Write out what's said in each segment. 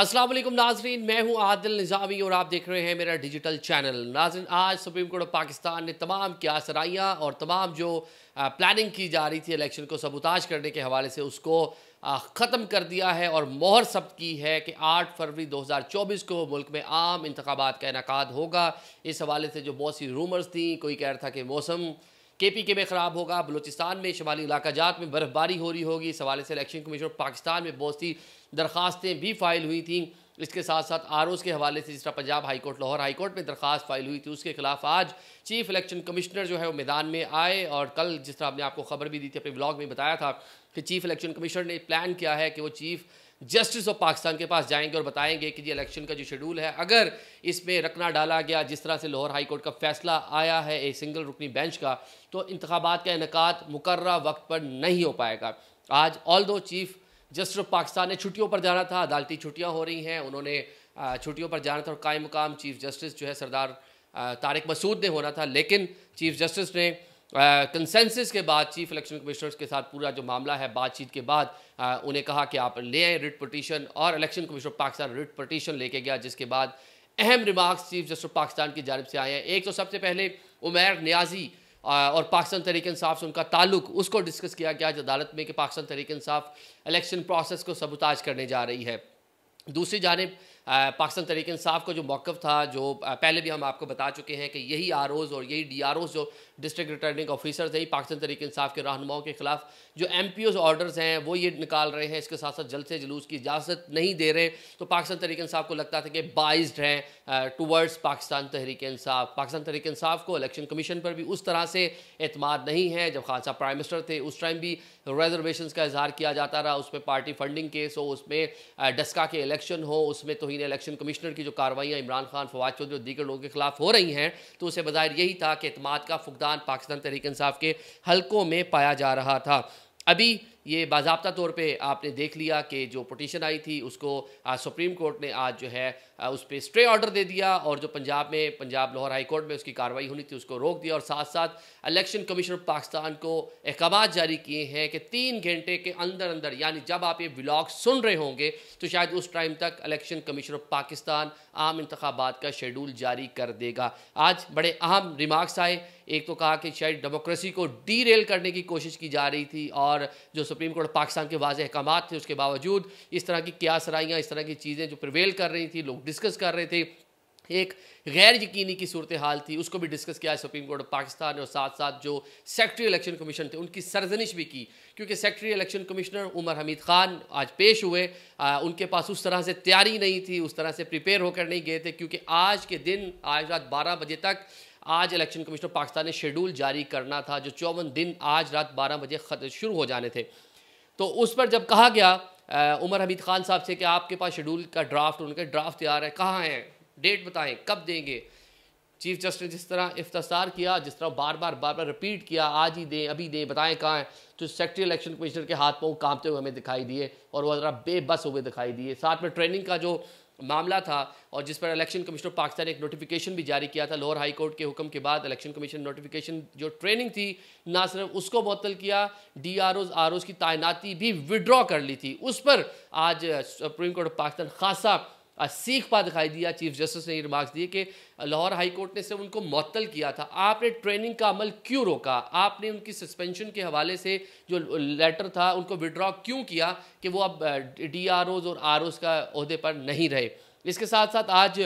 असलम नाजरीन मैं हूं आदिल निज़ामी और आप देख रहे हैं मेरा डिजिटल चैनल नाजरीन आज सुप्रीम कोर्ट ऑफ पाकिस्तान ने तमाम सराइयाँ और तमाम जो प्लानिंग की जा रही थी इलेक्शन को सबूताज करने के हवाले से उसको ख़त्म कर दिया है और मोहर सब की है कि 8 फरवरी 2024 को मुल्क में आम इंतबात का इनका होगा इस हवाले से जो बहुत सी रूमर्स थी कोई कह रहा था कि मौसम के पी के में ख़राब होगा बलूचिस्तान में शमाली इलाकाजात में बर्फबारी हो रही होगी इस हवाले से इलेक्शन कमीशन ऑफ पाकिस्तान में बहुत सी दरख्वास्तें भी फाइल हुई थी इसके साथ साथ आर के हवाले से जिस तरह पंजाब हाईकोर्ट लाहौर हाईकोर्ट में दरख्वास्त फाइल हुई थी उसके खिलाफ आज चीफ इलेक्शन कमिश्नर जो है वो मैदान में आए और कल जिस तरह हमने आपको खबर भी दी थी अपने ब्लॉग में बताया था कि चीफ इलेक्शन कमिश्नर ने प्लान किया है कि वो चीफ जस्टिस ऑफ पाकिस्तान के पास जाएंगे और बताएंगे कि जी इलेक्शन का जो शेड्यूल है अगर इसमें रखना डाला गया जिस तरह से लाहौर हाई कोर्ट का फैसला आया है एक सिंगल रुकनी बेंच का तो इंतबात का इनका मुकर्र वक्त पर नहीं हो पाएगा आज ऑल दो चीफ़ जस्ट पाकिस्तान ने छुट्टियों पर जाना था अदालती छुट्टियाँ हो रही हैं उन्होंने छुट्टियों पर जाना था और कायम मुकाम चीफ जस्टिस जो है सरदार तारिक मसूद ने होना था लेकिन चीफ जस्टिस ने कंसेंसिस के बाद चीफ इलेक्शन कमिश्नर्स के साथ पूरा जो मामला है बातचीत के बाद आ, उन्हें कहा कि आप ले आए रिट पटिशन और election commissioner Pakistan writ petition लेके गया जिसके बाद अहम रिमार्क्स चीफ जस्टिस पाकिस्तान की जानब से आए हैं एक तो सबसे पहले उमैर न्याजी और पाकिस्तान तहरीक इंसाफ से उनका ताल्लुक उसको डिस्कस किया गया आज अदालत में कि पाकिस्तान तहरीक इंसाफ इलेक्शन प्रोसेस को सबताज करने जा रही है दूसरी जानब पाकिस्तान तरीक इंसाफ का जो मौक़ था जो पहले भी हम आपको बता चुके हैं कि यही आर ओज़ और यही डी आर ओज़ जो डिस्ट्रिक्ट रिटर्निंग ऑफिसर थे पाकिस्तान तरीक इंसाफ के रहनुमाओं के ख़िलाफ़ जो एम पी ओज़ ऑर्डर्स हैं वो ये निकाल रहे हैं इसके साथ साथ जलसे जलूस की इजाज़त नहीं दे रहे तो पाकिस्तान तरीक इंसाफ को लगता था कि बाइज्ड हैं टूवर्ड्स पाकिस्तान तहरीक इंसाफ पाकिस्तान तरीक इंसाफ को इलेक्शन कमीशन पर भी उस तरह से अतमाद नहीं है जब खान साहब प्राइम मिनिस्टर थे उस टाइम भी रिजर्वेशन का इजहार किया जाता रहा उसमें पार्टी फंडिंग केस हो उसमें डस्का के इलेक्शन हो उसमें तो ही तरीन इलेक्शन कमिश्नर की जो कार्रवाइयाँ इमरान खान फवाद चौधरी और दीगर लोगों के खिलाफ हो रही हैं तो उसे बज़ाहिर यही था कि अतमाद का फुकदान पाकिस्तान तहरीक इंसाफ के हलकों में पाया जा रहा था अभी ये बाबा तौर पे आपने देख लिया कि जो पटिशन आई थी उसको आज सुप्रीम कोर्ट ने आज जो है उस पर स्ट्रे ऑर्डर दे दिया और जो पंजाब में पंजाब लाहौर हाई कोर्ट में उसकी कार्रवाई होनी थी उसको रोक दिया और साथ साथ इलेक्शन कमीशन ऑफ पाकिस्तान को अहकाम जारी किए हैं कि तीन घंटे के अंदर अंदर यानी जब आप ये ब्लॉग सुन रहे होंगे तो शायद उस टाइम तक इलेक्शन कमीशन ऑफ पाकिस्तान आम इंतबात का शेड्यूल जारी कर देगा आज बड़े अहम रिमार्क्स आए एक तो कहा कि शायद डेमोक्रेसी को डी करने की कोशिश की जा रही थी और जो सुप्रीम कोर्ट पाकिस्तान के वाज अहकाम थे उसके बावजूद इस तरह की क्या सराइयाँ इस तरह की चीज़ें जो प्रवेल कर रही थी लोग डिस्कस कर रहे थे एक गैर यकीनी की सूरत हाल थी उसको भी डिस्कस किया सुप्रीम कोर्ट ऑफ पाकिस्तान और साथ साथ जो सेक्रेटरी इलेक्शन कमीशन थे उनकी सरजनिश भी की क्योंकि secretary election commissioner Umar Hamid Khan आज पेश हुए आ, उनके पास उस तरह से तैयारी नहीं थी उस तरह से प्रिपेयर होकर नहीं गए थे क्योंकि आज के दिन आज रात बारह बजे तक आज इलेक्शन कमिश्नर पाकिस्तान ने शेड्यूल जारी करना था जो चौवन दिन आज रात बारह बजे शुरू हो जाने थे तो उस पर जब कहा गया उमर हमीद खान साहब से कि आपके पास शेड्यूल का ड्राफ्ट उनके ड्राफ्ट तैयार है कहाँ है डेट बताएं कब देंगे चीफ जस्टिस ने जिस तरह इफ्तार किया जिस तरह बार बार बार बार रिपीट किया आज ही दें अभी दें बताएं कहाँ हैं तो सेक्रेटरी इलेक्शन कमिश्नर के हाथ पाँव कांपते तो हुए हमें दिखाई दिए और वह ज़रा बेबस हुए दिखाई दिए साथ में ट्रेनिंग का जो मामला था और जिस पर इलेक्शन कमिश्नर पाकिस्तान ने एक नोटिफिकेशन भी जारी किया था लाहौर हाई कोर्ट के हुक्म के बाद इलेक्शन कमीशन नोटिफिकेशन जो ट्रेनिंग थी ना सिर्फ उसको मअतल किया डी आर ओज आर ओज की तैनाती भी विड्रॉ कर ली थी उस पर आज सुप्रीम कोर्ट ऑफ पाकिस्तान खासा सीख पा दिखाई दिया चीफ जस्टिस ने रिमार्क्स दिए कि लाहौर हाई कोर्ट ने सिर्फ उनको मअतल किया था आपने ट्रेनिंग का अमल क्यों रोका आपने उनकी सस्पेंशन के हवाले से जो लेटर था उनको विड्रॉ क्यों किया कि वो अब डी आर ओज और आर ओज का अहदे पर नहीं रहे इसके साथ साथ आज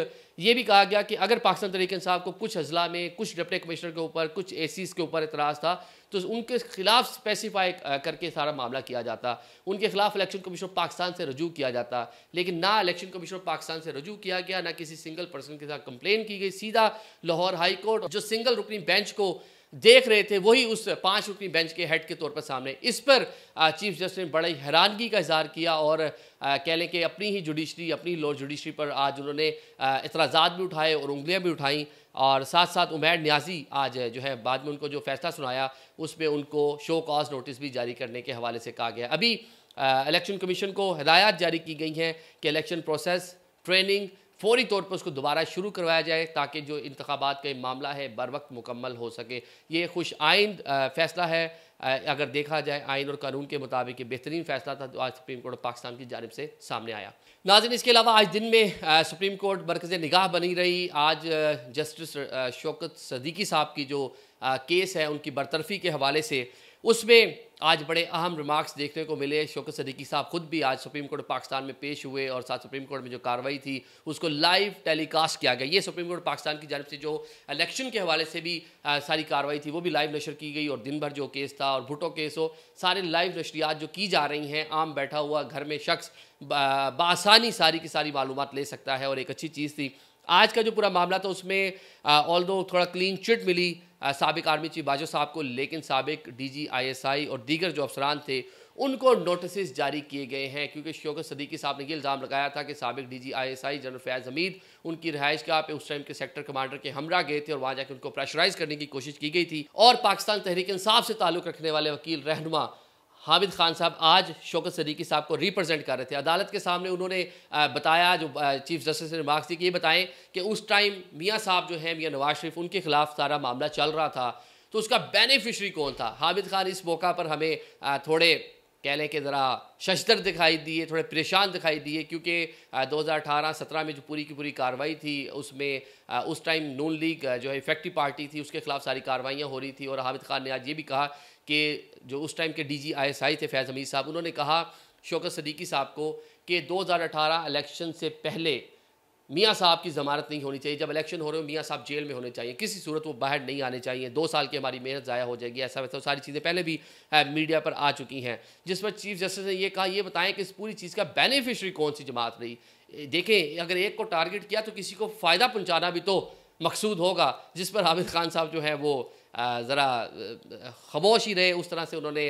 ये भी कहा गया कि अगर पाकिस्तान तरीके साहब को कुछ अजला में कुछ डिप्टी कमिश्नर के ऊपर कुछ ए के ऊपर इतराज़ था तो उनके खिलाफ स्पेसिफाई करके सारा मामला किया जाता उनके खिलाफ इलेक्शन कमीशन ऑफ पाकिस्तान से रजू किया जाता लेकिन ना इलेक्शन कमीशन ऑफ पाकिस्तान से रजू किया गया ना किसी सिंगल पर्सन के साथ कंप्लेन की गई सीधा लाहौर हाईकोर्ट जो सिंगल रुकनी बेंच को देख रहे थे वही उस पाँच रुकनी बेंच के हेड के तौर पर सामने इस पर चीफ जस्टिस ने बड़ी हैरानगी का इजहार किया और कह लें कि अपनी ही जुडिशरी अपनी लोअर जुडिशरी पर आज उन्होंने इतराज़ा भी उठाए और उंगलियाँ भी उठाईं और साथ साथ उमैर न्याजी आज जो है बाद में उनको जो फैसला सुनाया उसमें उनको शो कॉज नोटिस भी जारी करने के हवाले से कहा गया अभी इलेक्शन कमीशन को हदायत जारी की गई हैं कि इलेक्शन प्रोसेस ट्रेनिंग फौरी तौर पर उसको दोबारा शुरू करवाया जाए ताकि जो इंतबात का मामला है बर वक्त मुकम्मल हो सके ये खुश आइंद फैसला है अगर देखा जाए आइन और कानून के मुताबिक ये बेहतरीन फैसला था जो तो आज सुप्रीम कोर्ट ऑफ पाकिस्तान की जानब से सामने आया नाजिन इसके अलावा आज दिन में सुप्रीम कोर्ट मरकज़ निगाह बनी रही आज जस्टिस शौकत सदीकी साहब की जो केस है उनकी बरतरफी के हवाले से उसमें आज बड़े अहम रिमार्क्स देखने को मिले शोकत सदीकी साहब खुद भी आज सुप्रीम कोर्ट पाकिस्तान में पेश हुए और साथ सुप्रीम कोर्ट में जो कार्रवाई थी उसको लाइव टेलीकास्ट किया गया ये सुप्रीम कोर्ट पाकिस्तान की जानब से जो इलेक्शन के हवाले से भी आ, सारी कार्रवाई थी वो भी लाइव नशर की गई और दिन भर जो केस था और भुटो केस हो सारे लाइव नशरियात जो की जा रही हैं आम बैठा हुआ घर में शख्स बासानी सारी की सारी मालूम ले सकता है और एक अच्छी चीज़ थी आज का जो पूरा मामला था उसमें ऑल दो थोड़ा क्लीन चिट मिली सबक आर्मी चीफ बाजो साहब को लेकिन सबक डी जी आई एस आई और दीगर जो अफसरान थे उनको नोटिस जारी किए गए हैं क्योंकि शोकत सदीकी साहब ने यह इल्ज़ाम लगाया था कि सबक D G I S I general Faiz Hameed उनकी रहायश का पे उस टाइम के सेक्टर कमांडर के हमरा गए थे और वहाँ जाकर उनको प्रेशराइज करने की कोशिश की गई थी और पाकिस्तान तहरीक इंसाफ से ताल्लुक़ रखने वाले वकील रहनुमा हामिद खान साहब आज शौकत सदीकी साहब को रिप्रेजेंट कर रहे थे अदालत के सामने उन्होंने बताया जो चीफ जस्टिस ने रिमार्क दी कि ये बताएं कि उस टाइम मियाँ साहब जो हैं मियाँ नवाज शरीफ उनके खिलाफ सारा मामला चल रहा था तो उसका बेनिफिशरी कौन था हामिद खान इस मौका पर हमें थोड़े कह लें कि ज़रा शशतर दिखाई दिए थोड़े परेशान दिखाई दिए क्योंकि 2018-17 में जो पूरी की पूरी कार्रवाई थी उसमें उस टाइम नून लीग जो है इफेक्टिव पार्टी थी उसके खिलाफ सारी कार्रवाइयाँ हो रही थी और हामिद खान ने आज ये भी कहा कि जो उस टाइम के एस आई थे फैज़ हमीद साहब उन्होंने कहा शोकत सदीकी साहब को कि अठारह इलेक्शन से पहले मियाँ साहब की जमानत नहीं होनी चाहिए जब इलेक्शन हो रहे हो मियाँ साहब जेल में होने चाहिए किसी सूरत वो बाहर नहीं आने चाहिए दो साल की हमारी मेहनत ज़ाया हो जाएगी ऐसा वैसा सारी चीज़ें पहले भी मीडिया पर आ चुकी हैं जिस पर चीफ जस्टिस ने यह कहा ये बताएं कि इस पूरी चीज़ का बेनिफिशरी कौन सी जमात रही देखें अगर एक को टारगेट किया तो किसी को फ़ायदा पहुँचाना भी तो मकसूद होगा जिस पर हामिद खान साहब जो है वो ज़रा खामोश ही रहे उस तरह से उन्होंने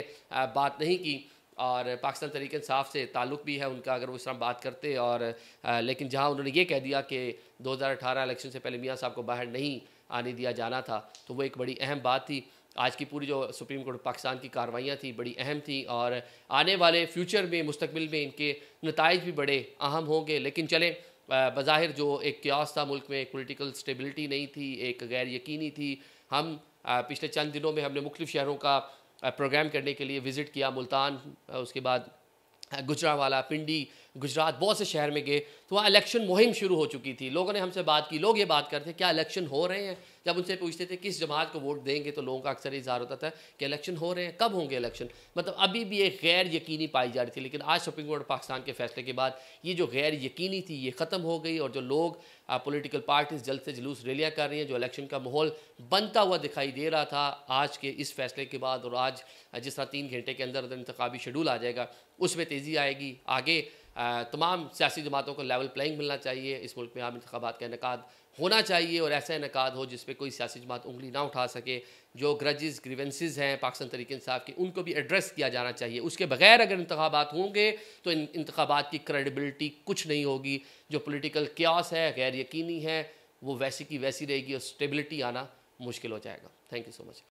बात नहीं की और पाकिस्तान तरीके इंसाफ से ताल्लुक़ भी है उनका अगर वो इस तरह बात करते और आ, लेकिन जहाँ उन्होंने ये कह दिया कि 2018 इलेक्शन से पहले मियाँ साहब को बाहर नहीं आने दिया जाना था तो वो एक बड़ी अहम बात थी आज की पूरी जो सुप्रीम कोर्ट पाकिस्तान की कार्रवाइयाँ थी बड़ी अहम थी और आने वाले फ्यूचर में मुस्तबिल में इनके नतज भी बड़े अहम होंगे लेकिन चलें बज़ाहिर जो एक क्यास था मुल्क में पोलिटिकल स्टेबिलिटी नहीं थी एक गैर यकीनी थी हम पिछले चंद दिनों में हमने मुख्तु शहरों का प्रोग्राम करने के लिए विज़िट किया मुल्तान उसके बाद गुजरावाला पिंडी गुजरात बहुत से शहर में गए तो वहाँ इलेक्शन मुहिम शुरू हो चुकी थी लोगों ने हमसे बात की लोग ये बात करते हैं क्या इलेक्शन हो रहे हैं जब उनसे पूछते थे किस जमात को वोट देंगे तो लोगों का अक्सर इजहार होता था कि इलेक्शन हो रहे हैं कब होंगे इलेक्शन मतलब अभी भी एक गैर यकीनी पाई जा रही थी लेकिन आज सुप्रीम कोर्ट पाकिस्तान के फैसले के बाद ये जो गैर यकीनी थी ये ख़त्म हो गई और जो लोग पोलिटिकल पार्टीज जल्द से जुलूस रैलियाँ कर रही हैं जो इलेक्शन का माहौल बनता हुआ दिखाई दे रहा था आज के इस फैसले के बाद और आज जिस तरह तीन घंटे के अंदर अंदर इंतबी शेड्यूल आ जाएगा उसमें तेज़ी आएगी आगे तमाम सियासी जमातों को लेवल प्लेइंग मिलना चाहिए इस मुल्क में आम इंतबात का इनका होना चाहिए और ऐसा इनका हो जिस पर कोई सियासी जमात उंगली ना उठा सके जो ग्रजेस ग्रीवेंसेज हैं पाकिस्तान तरीके साहब की उनको भी एड्रेस किया जाना चाहिए उसके बगैर अगर इंतबात होंगे तो इन इंतबात की क्रेडिबिलिटी कुछ नहीं होगी जो पोलिटिकल क्यास है गैर यकीनी है वो वैसी की वैसी रहेगी और स्टेबिलिटी आना मुश्किल हो जाएगा थैंक यू सो मच